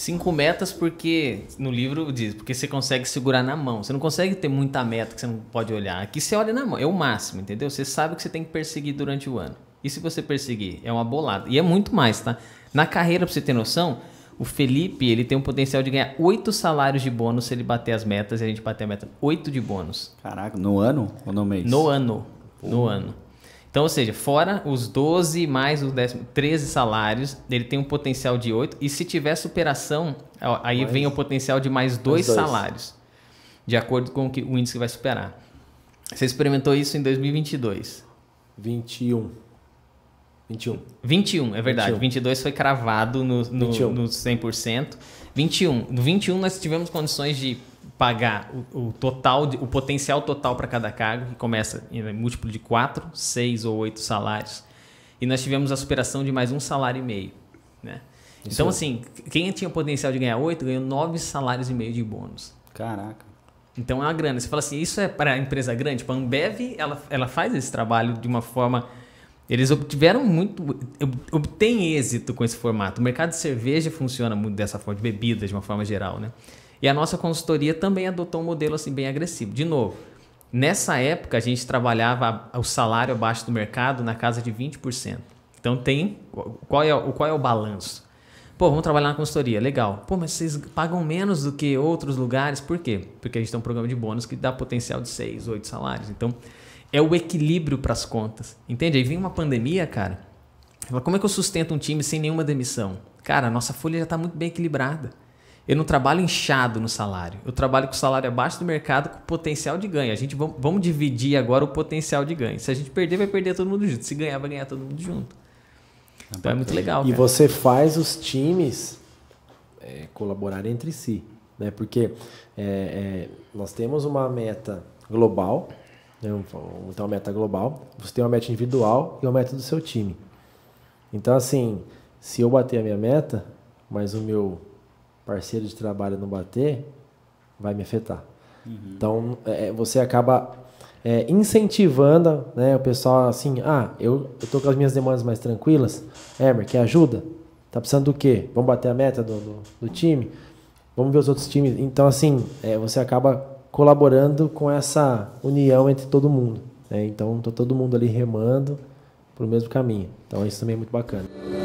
Cinco metas porque no livro diz, porque você consegue segurar na mão. Você não consegue ter muita meta que você não pode olhar. Aqui você olha na mão, é o máximo, entendeu? Você sabe o que você tem que perseguir durante o ano. E se você perseguir, é uma bolada. E é muito mais, tá? Na carreira, pra você ter noção, o Felipe, ele tem um potencial de ganhar oito salários de bônus se ele bater as metas e a gente bater a meta oito de bônus. Caraca, no ano ou no mês? No ano. Pô. No ano. Então, ou seja, fora os 12 mais os 10, 13 salários, ele tem um potencial de 8. E se tiver superação, aí mais... vem o potencial de mais dois, salários, de acordo com o, que, o índice vai superar. Você experimentou isso em 2022? 21. 21. 21, é verdade. 21. 22 foi cravado no, no, no 100%. 21. No 21 nós tivemos condições de pagar o, o total, de, o potencial total para cada cargo, que começa em múltiplo de 4, 6 ou 8 salários. E nós tivemos a superação de mais um salário e meio. Né? então, é. assim, quem tinha potencial de ganhar 8 ganhou 9 salários e meio de bônus. Caraca. Então é uma grana. Você fala assim, isso é para empresa grande? Para tipo, a Ambev, ela, ela faz esse trabalho de uma forma. Eles obtiveram muito. obtêm êxito com esse formato. O mercado de cerveja funciona muito dessa forma, de bebidas, de uma forma geral, né? E a nossa consultoria também adotou um modelo assim bem agressivo. De novo, nessa época a gente trabalhava o salário abaixo do mercado na casa de 20%. Então tem qual é o qual é o balanço? Pô, vamos trabalhar na consultoria, legal. Pô, mas vocês pagam menos do que outros lugares, por quê? Porque a gente tem um programa de bônus que dá potencial de 6, 8 salários. Então, é o equilíbrio para as contas. Entende? Aí vem uma pandemia, cara. Como é que eu sustento um time sem nenhuma demissão? Cara, a nossa folha já está muito bem equilibrada. Eu não trabalho inchado no salário. Eu trabalho com salário abaixo do mercado com potencial de ganho. A gente vamos, dividir agora o potencial de ganho. Se a gente perder, vai perder todo mundo junto. Se ganhar, vai ganhar todo mundo junto. Então, então é muito legal. E você faz os times é, colaborarem entre si. Né? Porque é, é, nós temos uma meta global, então uma meta global, você tem uma meta individual e uma meta do seu time. Então, assim, se eu bater a minha meta, mas o meu parceiro de trabalho não bater, vai me afetar. Uhum. Então, é, é você acaba é, incentivando né, o pessoal assim, ah, eu, estou com as minhas demandas mais tranquilas, Emer, quer ajuda? Tá precisando do quê? Vamos bater a meta do, do, do time? Vamos ver os outros times? Então, assim, é, você acaba colaborando com essa união entre todo mundo. Né? Então, tá todo mundo ali remando para o mesmo caminho. Então, isso também é muito bacana.